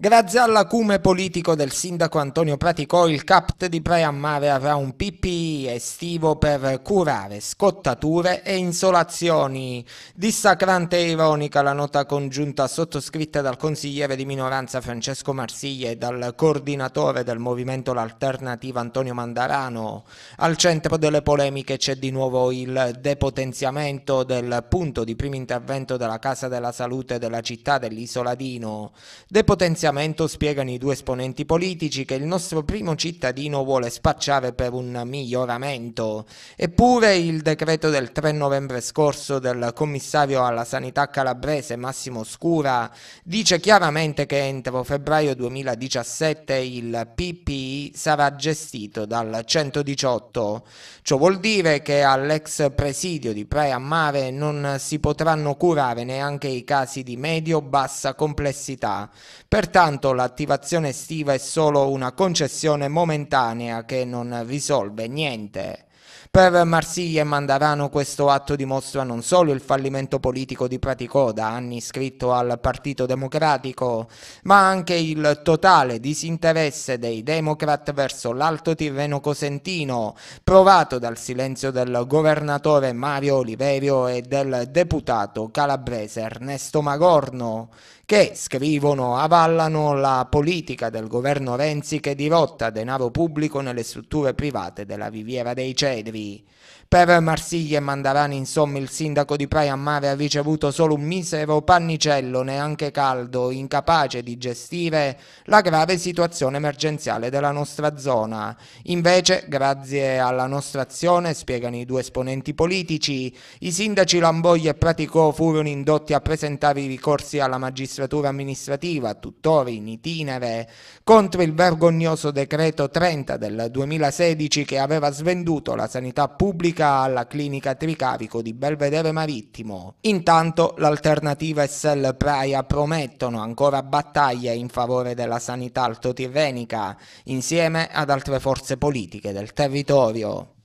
Grazie all'acume politico del sindaco Antonio Praticò, il CAPT di Preammare avrà un PPI estivo per curare scottature e insolazioni. Dissacrante e ironica la nota congiunta sottoscritta dal consigliere di minoranza Francesco Marsiglia e dal coordinatore del movimento L'Alternativa Antonio Mandarano. Al centro delle polemiche c'è di nuovo il depotenziamento del punto di primo intervento della Casa della Salute della città dell'Isoladino. Depotenziamento finanziamento spiegano i due esponenti politici che il nostro primo cittadino vuole spacciare per un miglioramento. Eppure il decreto del 3 novembre scorso del commissario alla sanità calabrese Massimo Scura dice chiaramente che entro febbraio 2017 il PPI sarà gestito dal 118. Ciò vuol dire che all'ex presidio di Praia Mare non si potranno curare neanche i casi di medio-bassa complessità. Pertanto Pertanto l'attivazione estiva è solo una concessione momentanea che non risolve niente. Per Marsiglia e Mandarano questo atto dimostra non solo il fallimento politico di Praticò, da anni iscritto al Partito Democratico, ma anche il totale disinteresse dei Democrat verso l'Alto Tirreno Cosentino, provato dal silenzio del governatore Mario Oliverio e del deputato calabrese Ernesto Magorno, che, scrivono, avallano la politica del governo Renzi che dirotta denaro pubblico nelle strutture private della Riviera dei Cedri. Napoli. Per Marsiglia e Mandarani, insomma, il sindaco di Praia Mare ha ricevuto solo un misero pannicello, neanche caldo, incapace di gestire la grave situazione emergenziale della nostra zona. Invece, grazie alla nostra azione, spiegano i due esponenti politici, i sindaci Lamboglia e Praticò furono indotti a presentare i ricorsi alla magistratura amministrativa, tuttora in itinere, contro il vergognoso decreto 30 del 2016 che aveva svenduto la sanità sanità pubblica alla clinica Tricavico di Belvedere Marittimo. Intanto l'alternativa e Sell Praia promettono ancora battaglie in favore della sanità altotirrenica insieme ad altre forze politiche del territorio.